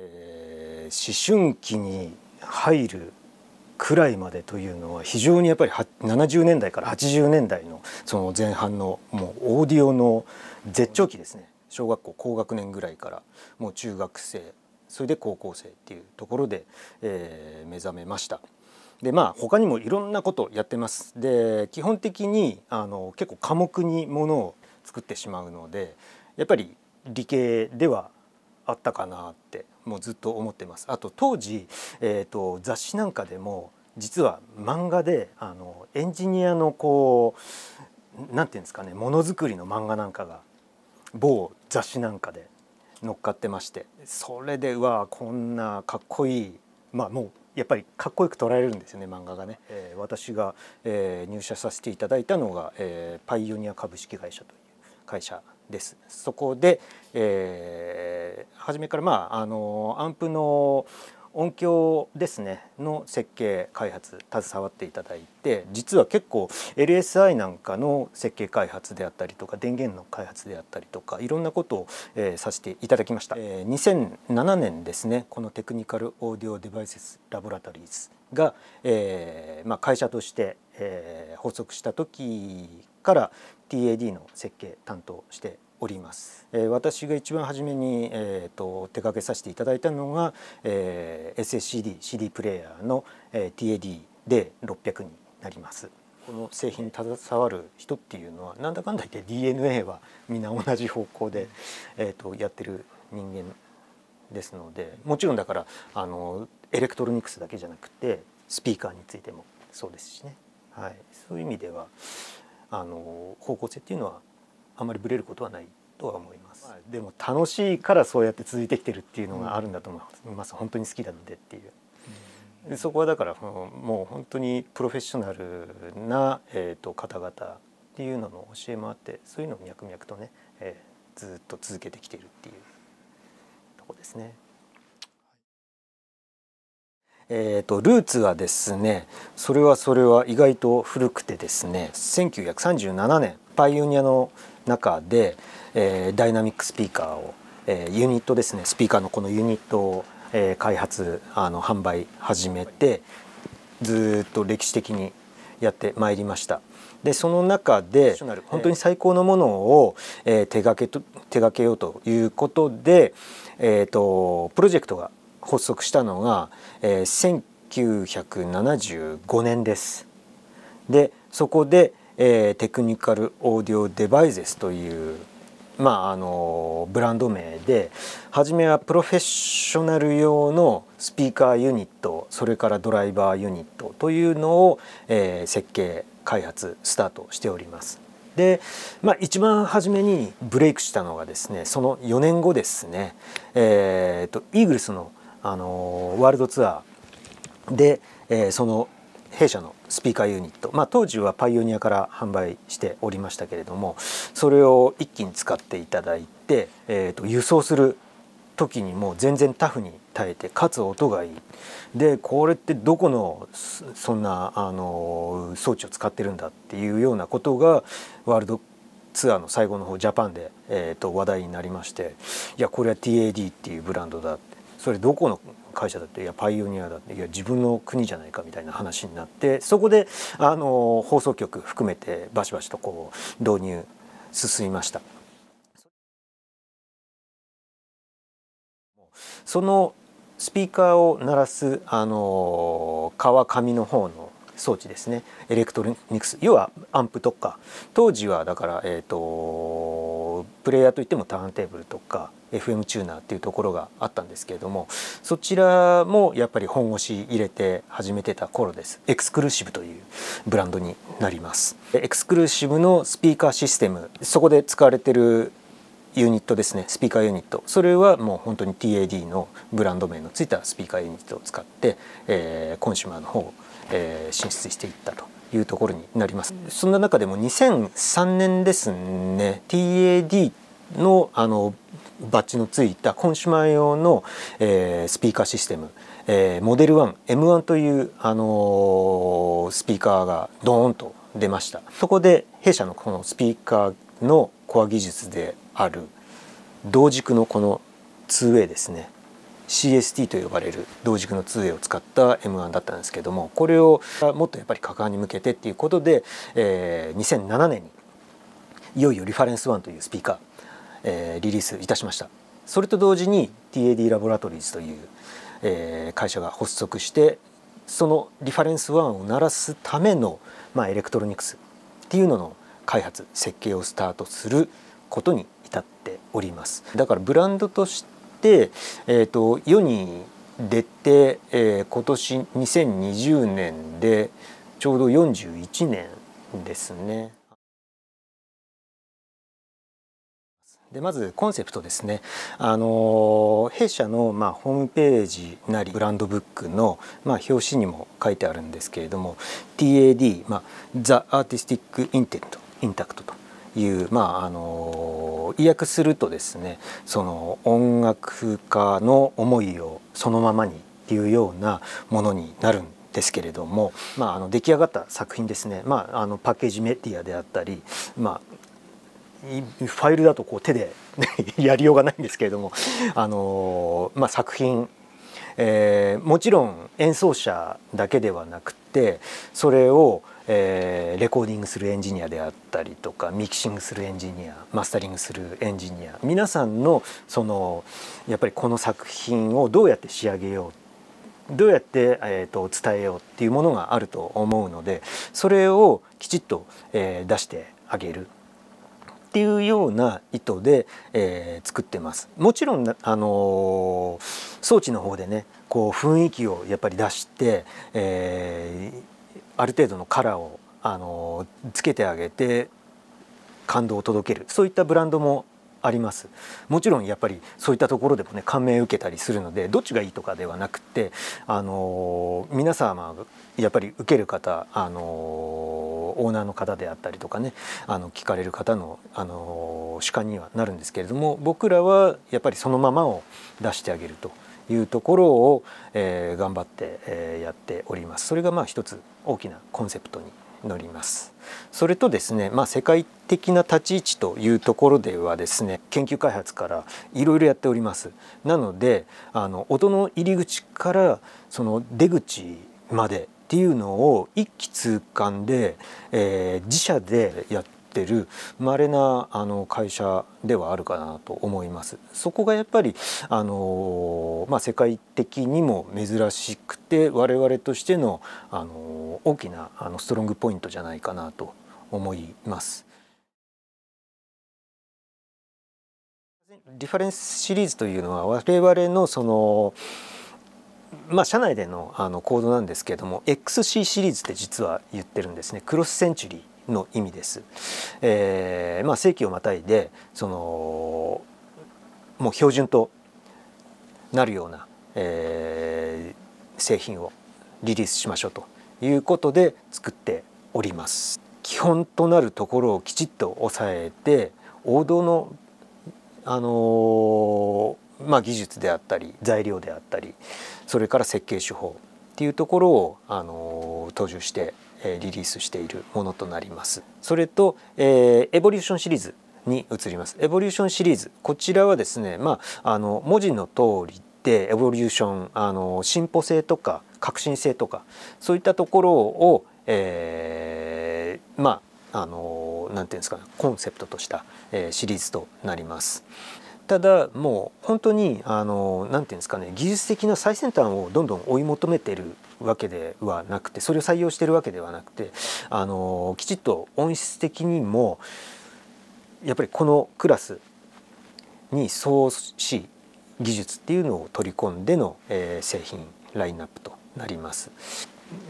え思春期に入るくらいまでというのは非常にやっぱり70年代から80年代のその前半のもうオーディオの絶頂期ですね小学校高学年ぐらいからもう中学生それで高校生っていうところで、えー、目覚めました。でまあ他にもいろんなことやってます。で基本的にあの結構科目にものを作ってしまうのでやっぱり理系ではあったかなってもずっと思ってます。あと当時、えーと、雑誌なんかでも実は漫画であのエンジニアのこう何て言うんですかねものづくりの漫画なんかが某雑誌なんかで乗っかってましてそれではこんなかっこいいまあもうやっぱりかっこよく捉えるんですよね漫画がね、えー、私が、えー、入社させていただいたのが、えー、パイオニア株式会社という会社ですそこで、えー、初めから、まあ、あのアンプの音響ですねの設計開発携わっていただいて実は結構 LSI なんかの設計開発であったりとか電源の開発であったりとかいろんなことを、えー、させていただきました、えー、2007年ですねこのテクニカルオーディオデバイスラボラトリーズが、えーまあ、会社として、えー、発足した時から TAD の設計担当しております、えー、私が一番初めに、えーと、手掛けさせていただいたのが、えー、SSCD CD プレーヤーの、えー、TAD で600になりますこの製品に携わる人っていうのはなんだかんだ言って DNA は皆同じ方向で、えーとやってる人間ですのでもちろんだからあのエレクトロニクスだけじゃなくてスピーカーについてもそうですしね、はい、そういう意味ではあの方向性っていうのはあんまりぶれることはないとは思います、でも楽しいからそうやって続いてきてるっていうのがあるんだと思います、うん、本当に好きなのでっていう。そこはだからもう本当にプロフェッショナルな、えーと、方々っていうのの教えもあってそういうのを脈々とね、えー、ずっと続けてきているっていうとこですね。えーと、ルーツはですねそれはそれは意外と古くてですね1937年パイオニアの中で、えー、ダイナミックスピーカーを、えー、ユニットですねスピーカーのこのユニットを、えー、開発あの販売始めてずっと歴史的にやってまいりました。でその中で本当に最高のものを、えー、手がけと手がけようということで、えーとプロジェクトが発足したのが、えー、1975年です。でそこで、えー、テクニカル・オーディオ・デバイゼスという、まあ、あのブランド名で初めはプロフェッショナル用のスピーカーユニットそれからドライバーユニットというのを、えー、設計開発スタートしております。で、まあ、一番初めにブレイクしたのがですねその4年後ですね、えーとイーグルスのあのワールドツアーで、えー、その弊社のスピーカーユニット、まあ、当時はパイオニアから販売しておりましたけれどもそれを一気に使っていただいて、えーと、輸送する時にも全然タフに耐えてかつ音がいいでこれってどこのそんなあの装置を使ってるんだっていうようなことがワールドツアーの最後の方ジャパンで、えーと、と話題になりましていやこれは TAD っていうブランドだっそれどこの会社だっていやパイオニアだっていや自分の国じゃないかみたいな話になってそこであの放送局含めてバシバシとこう導入進みました。そのスピーカーを鳴らすあの川上の方の装置ですねエレクトロニクス要はアンプとか当時はだからえっ、ー、とプレイヤーといってもターンテーブルとか FM チューナーっていうところがあったんですけれどもそちらもやっぱり本腰入れて始めてた頃ですエクスクルーシブというブランドになりますエクスクルーシブのスピーカーシステムそこで使われてるユニットですねスピーカーユニットそれはもう本当に TAD のブランド名のついたスピーカーユニットを使って、えー、コンシューマーの方えー、進出していったというところになります。そんな中でも2003年ですね TAD のあのバッジのついたコンシュマー用の、えー、スピーカーシステム、えー、モデル 1M1 という、あのー、スピーカーがドーンと出ましたそこで弊社のこのスピーカーのコア技術である同軸のこの 2way ですね CST と呼ばれる同軸の 2A を使った M1 だったんですけどもこれをもっとやっぱり果敢に向けてっていうことで、えー、2007年にいよいよリファレンス1というスピーカー、えー、リリースいたしましたそれと同時に TAD ラボラトリーズという、えー、会社が発足してそのリファレンス1を鳴らすための、まあ、エレクトロニクスっていうのの開発設計をスタートすることに至っておりますだからブランドとして、えーと、世に出て、えー、今年2020年でちょうど41年ですね。でまずコンセプトですねあの弊社のまあホームページなりブランドブックのまあ表紙にも書いてあるんですけれども TAD、まあ、The Artistic Intent インタクトという、まあ、あの意訳するとですねその音楽家の思いをそのままにっていうようなものになるんですけれども、まあ、あの出来上がった作品ですね、まあ、あのパッケージメディアであったり、まあ、ファイルだとこう手で やりようがないんですけれども、あのまあ、作品、えー、もちろん演奏者だけではなくてそれを、えー、レコーディングするエンジニアであったりとかミキシングするエンジニアマスタリングするエンジニア皆さんのそのやっぱりこの作品をどうやって仕上げようどうやって、えーと、伝えようっていうものがあると思うのでそれをきちっと、えー、出してあげるっていうような意図で、えー、作ってます。もちろん、あのー、装置の方でねこう雰囲気をやっぱり出して、えーある程度のカラーをあのつけてあげて感動を届けるそういったブランドもありますもちろんやっぱりそういったところでもね感銘を受けたりするのでどっちがいいとかではなくて、あの皆様やっぱり受ける方、あのオーナーの方であったりとかねあの聞かれる方の、あの主観にはなるんですけれども僕らはやっぱりそのままを出してあげると。いうところを、えー、頑張って、えー、やっておりますそれがまあ一つ大きなコンセプトに乗りますそれとですね、まあ、世界的な立ち位置というところではですね研究開発からいろいろやっておりますなのであの音の入り口からその出口までっていうのを一気通貫で、えー、自社でやっててる稀なあの会社ではあるかなと思います。そこがやっぱりあのまあ、世界的にも珍しくて我々としてのあの大きなあのストロングポイントじゃないかなと思います。リファレンスシリーズというのは我々のそのまあ、社内でのあのコードなんですけれども XC シリーズって実は言ってるんですねクロスセンチュリーの意味です。えー、まあ、世紀をまたいでそのもう標準となるような、えー、製品をリリースしましょうということで作っております。基本となるところをきちっと抑えて王道のあのまあ、技術であったり材料であったりそれから設計手法っていうところを、あの登場してリリースしているものとなりますそれと、えー、エボリューションシリーズに移りますエボリューションシリーズこちらはですねまああの文字の通りでエボリューションあの進歩性とか革新性とかそういったところを、えー、まあのて言うんですか、ね、コンセプトとした、えー、シリーズとなります。ただもう本当にあのなんていうんですかね技術的な最先端をどんどん追い求めてるわけではなくてそれを採用してるわけではなくてあのきちっと音質的にもやっぱりこのクラスに相し技術っていうのを取り込んでの、えー、製品ラインナップとなります。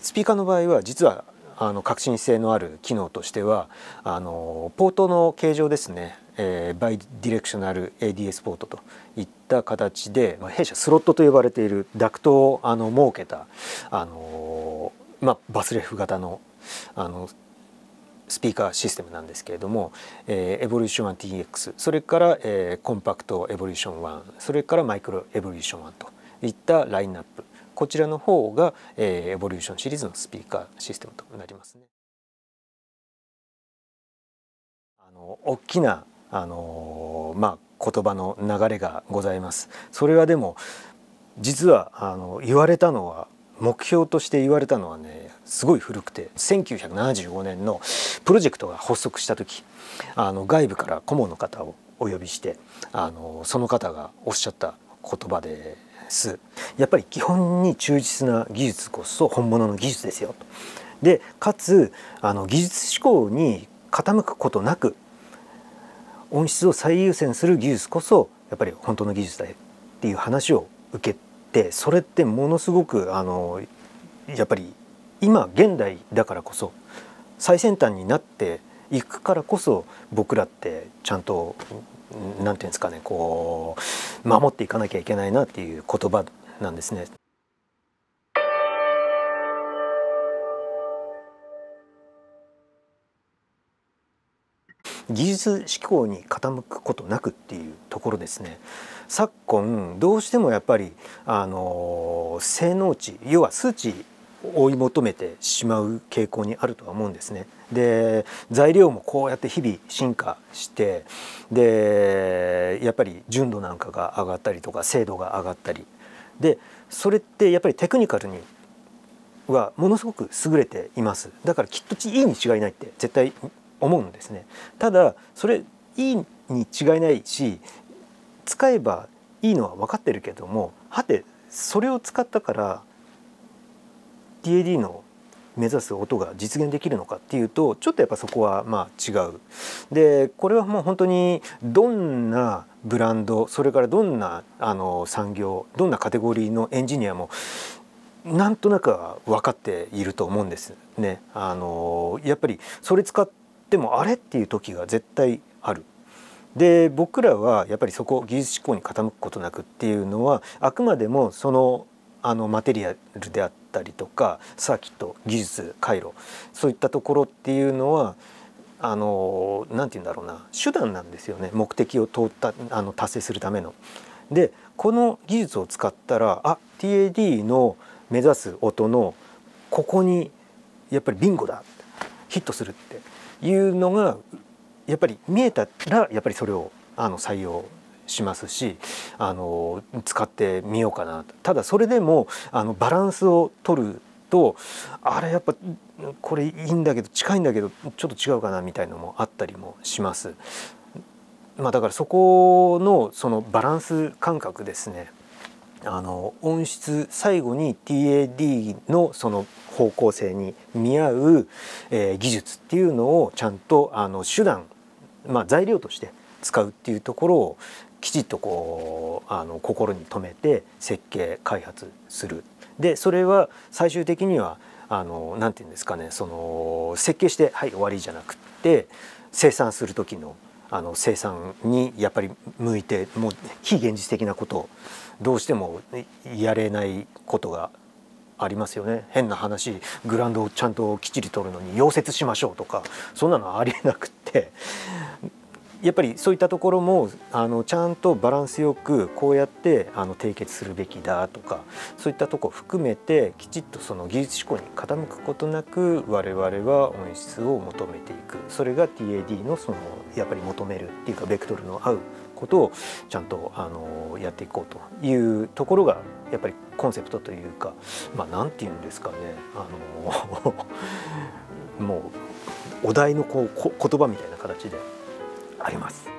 スピーカーの場合は実はあの革新性のある機能としてはあのポートの形状ですねえバイディレクショナル ADS ポートといった形で、まあ、弊社スロットと呼ばれているダクトをあの設けた、あのまあ、バスレフ型のあのスピーカーシステムなんですけれども、えエボリューション 1TX それから、えー、コンパクトエボリューション1それからマイクロエボリューション1といったラインナップこちらの方が、えー、エボリューションシリーズのスピーカーシステムとなりますね。あの大きなあのまあ、言葉の流れがございます。それはでも実はあの言われたのは目標として言われたのはねすごい古くて1975年のプロジェクトが発足した時あの外部から顧問の方をお呼びしてあのその方がおっしゃった言葉ですやっぱり基本に忠実な技術こそ本物の技術ですよと。でかつあの技術志向に傾くことなく音質を最優先する技術こそやっぱり本当の技術だよっていう話を受けてそれってものすごくあのやっぱり今現代だからこそ最先端になっていくからこそ僕らってちゃんと何て言うんですかねこう守っていかなきゃいけないなっていう言葉なんですね。技術志向に傾くことなくっていうところですね。昨今どうしてもやっぱりあの性能値要は数値追い求めてしまう傾向にあるとは思うんですね。で材料もこうやって日々進化してでやっぱり純度なんかが上がったりとか精度が上がったりでそれってやっぱりテクニカルにはものすごく優れていますだからきっといいに違いないって絶対思うんですね。ただそれいいに違いないし使えばいいのは分かってるけどもはてそれを使ったから DAD の目指す音が実現できるのかっていうとちょっとやっぱそこはまあ違う。でこれはもう本当にどんなブランドそれからどんなあの産業どんなカテゴリーのエンジニアもなんとなくは分かっていると思うんですね。あのやっぱりそれ使っでもあれっていう時が絶対ある。で僕らはやっぱりそこ技術思考に傾くことなくっていうのはあくまでもそのあのマテリアルであったりとかサーキット技術回路そういったところっていうのはあのて言うんだろうな手段なんですよね目的を通ったあの達成するための。でこの技術を使ったらあ TAD の目指す音のここにやっぱりビンゴだヒットするっていうのがやっぱり見えたらやっぱりそれをあの採用しますしあの使ってみようかなとただそれでもあのバランスを取るとあれやっぱこれいいんだけど近いんだけどちょっと違うかなみたいのもあったりもします。まあ、だからそこのそのバランス感覚ですねあの音質最後に TAD のその方向性に見合う、えー、技術っていうのをちゃんとあの手段、まあ、材料として使うっていうところをきちっとこうあの心に留めて設計開発する。でそれは最終的にはあのなて言うんですかねその設計してはい終わりじゃなくって生産する時のあの生産にやっぱり向いてもう非現実的なことをどうしてもやれないことがありますよね変な話グラウンドをちゃんときっちり取るのに溶接しましょうとかそんなのありえなくってやっぱりそういったところもあのちゃんとバランスよくこうやってあの締結するべきだとかそういったとこ含めてきちっとその技術思考に傾くことなく我々は音質を求めていくそれが TAD のそのやっぱり求めるっていうかベクトルの合うことをちゃんとあのやっていこうというところがやっぱりコンセプトというかまあ何て言うんですかねあの もうお題のこう言葉みたいな形であります。